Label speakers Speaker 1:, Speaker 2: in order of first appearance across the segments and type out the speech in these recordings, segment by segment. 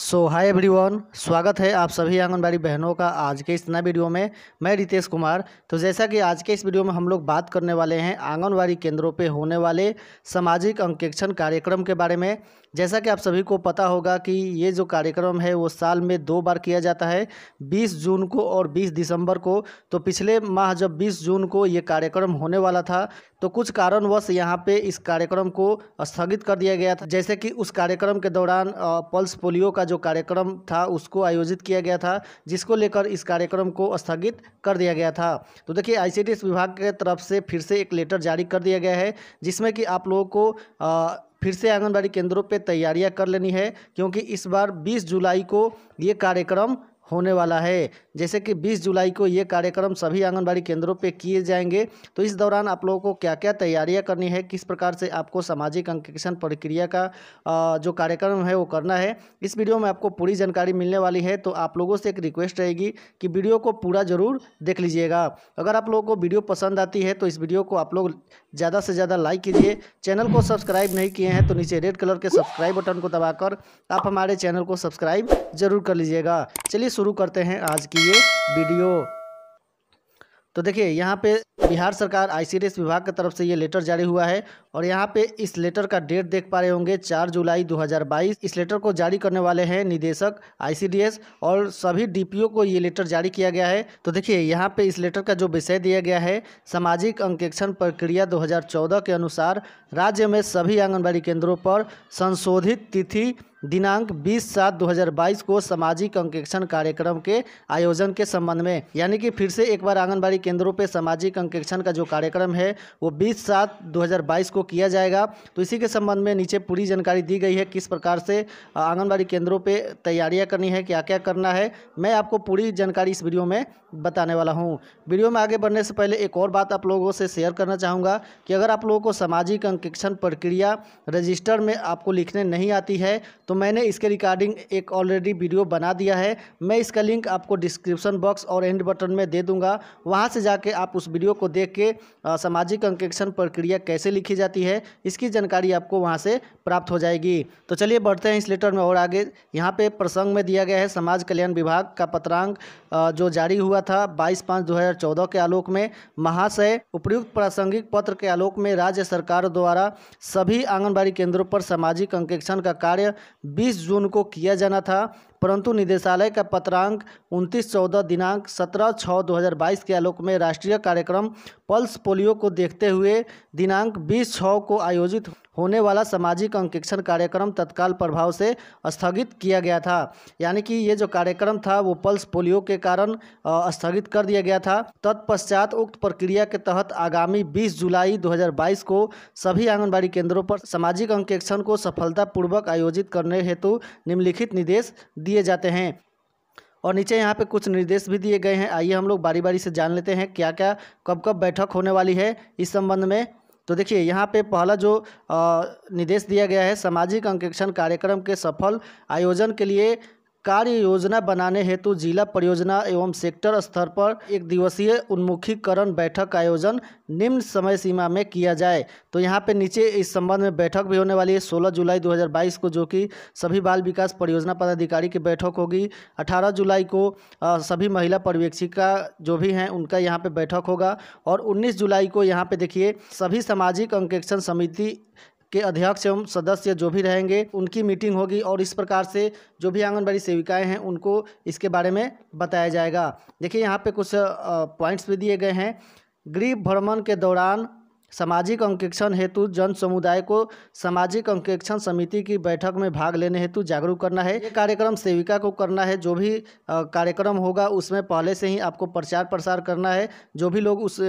Speaker 1: सो hi everyone स्वागत है आप सभी आंगनबाड़ी बहनों का आज के इस नए वीडियो में मैं रितेश कुमार तो जैसा कि आज के इस वीडियो में हम लोग बात करने वाले हैं आंगनबाड़ी केंद्रों पे होने वाले सामाजिक अंकेक्षण कार्यक्रम के बारे में जैसा कि आप सभी को पता होगा कि ये जो कार्यक्रम है वो साल में दो बार किया जाता है बीस जून को और बीस दिसंबर को तो पिछले माह जब बीस जून को ये कार्यक्रम होने वाला था तो कुछ कारणवश यहाँ पे इस कार्यक्रम को स्थगित कर दिया गया था जैसे कि उस कार्यक्रम के दौरान पल्स पोलियो का जो कार्यक्रम था उसको आयोजित किया गया था जिसको लेकर इस कार्यक्रम को स्थगित कर दिया गया था तो देखिए आईसीडीएस विभाग के तरफ से फिर से एक लेटर जारी कर दिया गया है जिसमें कि आप लोगों को फिर से आंगनबाड़ी केंद्रों पे तैयारियां कर लेनी है क्योंकि इस बार 20 जुलाई को ये कार्यक्रम होने वाला है जैसे कि 20 जुलाई को ये कार्यक्रम सभी आंगनबाड़ी केंद्रों पे किए जाएंगे तो इस दौरान आप लोगों को क्या क्या तैयारियां करनी है किस प्रकार से आपको सामाजिक अंकेक्षण प्रक्रिया का जो कार्यक्रम है वो करना है इस वीडियो में आपको पूरी जानकारी मिलने वाली है तो आप लोगों से एक रिक्वेस्ट रहेगी कि वीडियो को पूरा ज़रूर देख लीजिएगा अगर आप लोगों को वीडियो पसंद आती है तो इस वीडियो को आप लोग ज़्यादा से ज़्यादा लाइक कीजिए चैनल को सब्सक्राइब नहीं किए हैं तो नीचे रेड कलर के सब्सक्राइब बटन को दबाकर आप हमारे चैनल को सब्सक्राइब जरूर कर लीजिएगा चलिए शुरू करते हैं आज की लिए वीडियो तो देखिए यहाँ पे बिहार सरकार आईसीडीएस विभाग की तरफ से ये लेटर जारी हुआ है और यहाँ पे इस लेटर का डेट देख पा रहे होंगे 4 जुलाई 2022 इस लेटर को जारी करने वाले हैं निदेशक आईसीडीएस और सभी डीपीओ को ये लेटर जारी किया गया है तो देखिए यहाँ पे इस लेटर का जो विषय दिया गया है सामाजिक अंकेक्षण प्रक्रिया दो के अनुसार राज्य में सभी आंगनबाड़ी केंद्रों पर संशोधित तिथि दिनांक 20 सात 2022 को सामाजिक अंकेक्षण कार्यक्रम के आयोजन के संबंध में यानी कि फिर से एक बार आंगनबाड़ी केंद्रों पर सामाजिक अंके निरीक्षण का जो कार्यक्रम है वो बीस सात 2022 को किया जाएगा तो इसी के संबंध में नीचे पूरी जानकारी दी गई है किस प्रकार से आंगनबाड़ी केंद्रों पे तैयारियां करनी है क्या क्या करना है मैं आपको पूरी जानकारी इस वीडियो में बताने वाला हूँ वीडियो में आगे बढ़ने से पहले एक और बात आप लोगों से शेयर करना चाहूँगा कि अगर आप लोगों को सामाजिक अंकेक्षण प्रक्रिया रजिस्टर में आपको लिखने नहीं आती है तो मैंने इसके रिकॉर्डिंग एक ऑलरेडी वीडियो बना दिया है मैं इसका लिंक आपको डिस्क्रिप्शन बॉक्स और एंड बटन में दे दूंगा वहाँ से जाके आप उस वीडियो को देख के सामाजिक अंकेक्षण प्रक्रिया कैसे लिखी जाती है इसकी जानकारी आपको वहाँ से प्राप्त हो जाएगी तो चलिए बढ़ते हैं इस लेटर में और आगे यहाँ पे प्रसंग में दिया गया है समाज कल्याण विभाग का पत्रांक जो जारी हुआ था बाईस पाँच दो के आलोक में महाशय उपयुक्त प्रासंगिक पत्र के आलोक में राज्य सरकार द्वारा सभी आंगनबाड़ी केंद्रों पर सामाजिक अंकेक्षण का कार्य 20 जून को किया जाना था परंतु निदेशालय का पत्रांक उनतीस चौदह दिनांक सत्रह छः 2022 के आलोक में राष्ट्रीय कार्यक्रम पल्स पोलियो को देखते हुए दिनांक बीस छः को आयोजित होने वाला सामाजिक अंकेक्षण कार्यक्रम तत्काल प्रभाव से स्थगित किया गया था यानी कि ये जो कार्यक्रम था वो पल्स पोलियो के कारण स्थगित कर दिया गया था तत्पश्चात उक्त प्रक्रिया के तहत आगामी 20 जुलाई 2022 को सभी आंगनबाड़ी केंद्रों पर सामाजिक अंकेक्षण को सफलतापूर्वक आयोजित करने हेतु निम्नलिखित निर्देश दिए जाते हैं और नीचे यहाँ पे कुछ निर्देश भी दिए गए हैं आइए हम लोग बारी बारी से जान लेते हैं क्या क्या कब कब बैठक होने वाली है इस संबंध में तो देखिए यहाँ पे पहला जो निर्देश दिया गया है सामाजिक अंकेक्षण कार्यक्रम के सफल आयोजन के लिए कार्य योजना बनाने हेतु जिला परियोजना एवं सेक्टर स्तर पर एक दिवसीय उन्मुखीकरण बैठक का आयोजन निम्न समय सीमा में किया जाए तो यहाँ पे नीचे इस संबंध में बैठक भी होने वाली है 16 जुलाई 2022 को जो कि सभी बाल विकास परियोजना पदाधिकारी की बैठक होगी 18 जुलाई को सभी महिला पर्यवेक्षिका जो भी हैं उनका यहाँ पर बैठक होगा और उन्नीस जुलाई को यहाँ पर देखिए सभी सामाजिक अंकेक्षण समिति के अध्यक्ष एवं सदस्य जो भी रहेंगे उनकी मीटिंग होगी और इस प्रकार से जो भी आंगनबाड़ी सेविकाएं हैं उनको इसके बारे में बताया जाएगा देखिए यहाँ पे कुछ पॉइंट्स भी दिए गए हैं गृह भ्रमण के दौरान सामाजिक अंकेक्षण हेतु जन समुदाय को सामाजिक अंकेक्षण समिति की बैठक में भाग लेने हेतु जागरूक करना है ये कार्यक्रम सेविका को करना है जो भी कार्यक्रम होगा उसमें पहले से ही आपको प्रचार प्रसार करना है जो भी लोग उस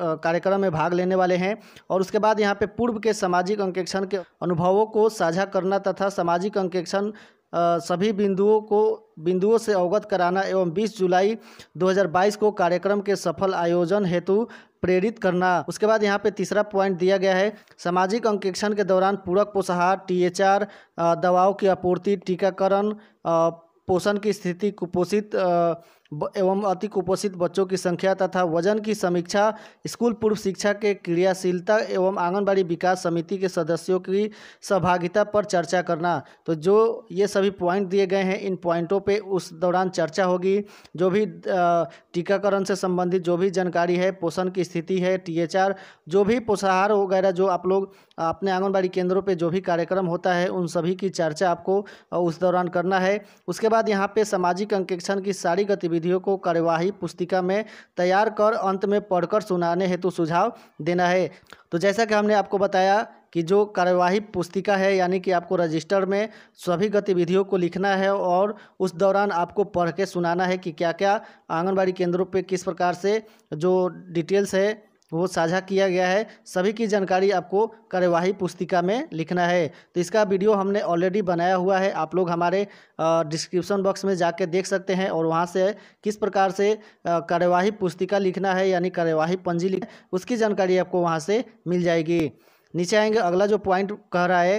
Speaker 1: कार्यक्रम में भाग लेने वाले हैं और उसके बाद यहाँ पे पूर्व के सामाजिक अंकेक्षण के अनुभवों को साझा करना तथा सामाजिक अंकेक्षण सभी बिंदुओं को बिंदुओं से अवगत कराना एवं 20 जुलाई 2022 को कार्यक्रम के सफल आयोजन हेतु प्रेरित करना उसके बाद यहाँ पे तीसरा पॉइंट दिया गया है सामाजिक अंकेक्षण के दौरान पूरक पोषाहार टीएचआर दवाओं की आपूर्ति टीकाकरण पोषण की स्थिति कुपोषित एवं अति कुपोषित बच्चों की संख्या तथा वजन की समीक्षा स्कूल पूर्व शिक्षा के क्रियाशीलता एवं आंगनबाड़ी विकास समिति के सदस्यों की सहभागिता पर चर्चा करना तो जो ये सभी पॉइंट दिए गए हैं इन पॉइंटों पे उस दौरान चर्चा होगी जो भी टीकाकरण से संबंधित जो भी जानकारी है पोषण की स्थिति है टी जो भी पोषाहार वगैरह जो आप लोग अपने आंगनबाड़ी केंद्रों पर जो भी कार्यक्रम होता है उन सभी की चर्चा आपको उस दौरान करना है उसके बाद यहाँ पर सामाजिक अंकेक्षण की सारी गतिविधि गतिविधियों को कार्यवाही पुस्तिका में तैयार कर अंत में पढ़कर सुनाने हेतु सुझाव देना है तो जैसा कि हमने आपको बताया कि जो कार्यवाही पुस्तिका है यानी कि आपको रजिस्टर में सभी गतिविधियों को लिखना है और उस दौरान आपको पढ़ के सुनाना है कि क्या क्या आंगनबाड़ी केंद्रों पे किस प्रकार से जो डिटेल्स है वो साझा किया गया है सभी की जानकारी आपको कार्यवाही पुस्तिका में लिखना है तो इसका वीडियो हमने ऑलरेडी बनाया हुआ है आप लोग हमारे डिस्क्रिप्शन बॉक्स में जाके देख सकते हैं और वहाँ से किस प्रकार से कार्यवाही पुस्तिका लिखना है यानी कार्यवाही पंजी उसकी जानकारी आपको वहाँ से मिल जाएगी नीचे आएंगे अगला जो पॉइंट कह रहा है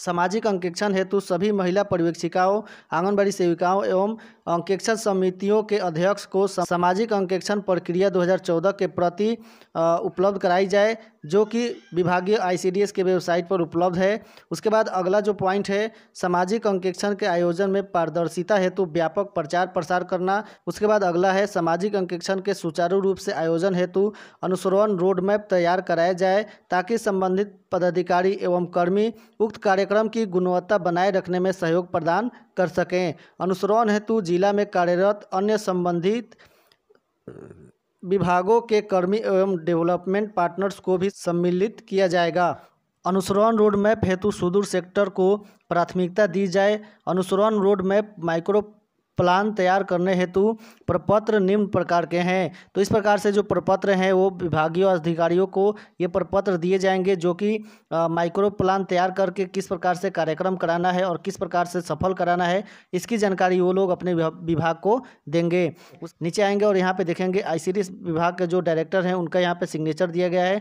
Speaker 1: सामाजिक अंकेक्षण हेतु सभी महिला पर्यवेक्षिकाओं आंगनबाड़ी सेविकाओं एवं अंकेक्षण समितियों के अध्यक्ष को सामाजिक अंकेक्षण प्रक्रिया 2014 के प्रति उपलब्ध कराई जाए जो कि विभागीय आईसीडीएस के वेबसाइट पर उपलब्ध है उसके बाद अगला जो पॉइंट है सामाजिक अंकेक्षण के आयोजन में पारदर्शिता हेतु व्यापक प्रचार प्रसार करना उसके बाद अगला है सामाजिक अंकेक्षण के सुचारू रूप से आयोजन हेतु अनुसरण रोडमैप तैयार कराया जाए ताकि संबंधित पदाधिकारी एवं कर्मी उक्त कार्यक्रम की गुणवत्ता बनाए रखने में सहयोग प्रदान कर सकें अनुसरण हेतु जिला में कार्यरत अन्य संबंधित विभागों के कर्मी एवं डेवलपमेंट पार्टनर्स को भी सम्मिलित किया जाएगा अनुसरण रोड मैप हेतु सुदूर सेक्टर को प्राथमिकता दी जाए अनुसरण रोड मैप माइक्रो प्लान तैयार करने हेतु प्रपत्र निम्न प्रकार के हैं तो इस प्रकार से जो प्रपत्र हैं वो विभागीय अधिकारियों को ये प्रपत्र दिए जाएंगे जो कि माइक्रो प्लान तैयार करके किस प्रकार से कार्यक्रम कराना है और किस प्रकार से सफल कराना है इसकी जानकारी वो लोग अपने विभाग को देंगे नीचे आएंगे और यहाँ पर देखेंगे आई विभाग के जो डायरेक्टर हैं उनका यहाँ पर सिग्नेचर दिया गया है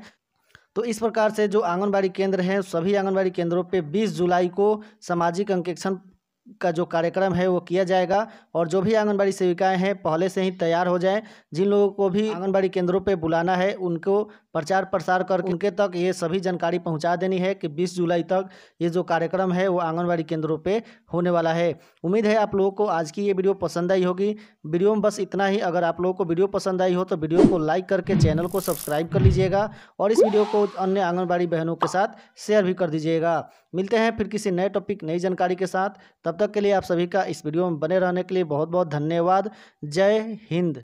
Speaker 1: तो इस प्रकार से जो आंगनबाड़ी केंद्र हैं सभी आंगनबाड़ी केंद्रों पे 20 जुलाई को सामाजिक अंकेक्षण का जो कार्यक्रम है वो किया जाएगा और जो भी आंगनबाड़ी सेविकाएं हैं पहले से ही तैयार हो जाएं जिन लोगों को भी आंगनबाड़ी केंद्रों पे बुलाना है उनको प्रचार प्रसार कर उनके तक ये सभी जानकारी पहुंचा देनी है कि 20 जुलाई तक ये जो कार्यक्रम है वो आंगनबाड़ी केंद्रों पे होने वाला है उम्मीद है आप लोगों को आज की ये वीडियो पसंद आई होगी वीडियो में बस इतना ही अगर आप लोगों को वीडियो पसंद आई हो तो वीडियो को लाइक करके चैनल को सब्सक्राइब कर लीजिएगा और इस वीडियो को अन्य आंगनबाड़ी बहनों के साथ शेयर भी कर दीजिएगा मिलते हैं फिर किसी नए टॉपिक नई जानकारी के साथ तब तब तक के लिए आप सभी का इस वीडियो में बने रहने के लिए बहुत बहुत धन्यवाद जय हिंद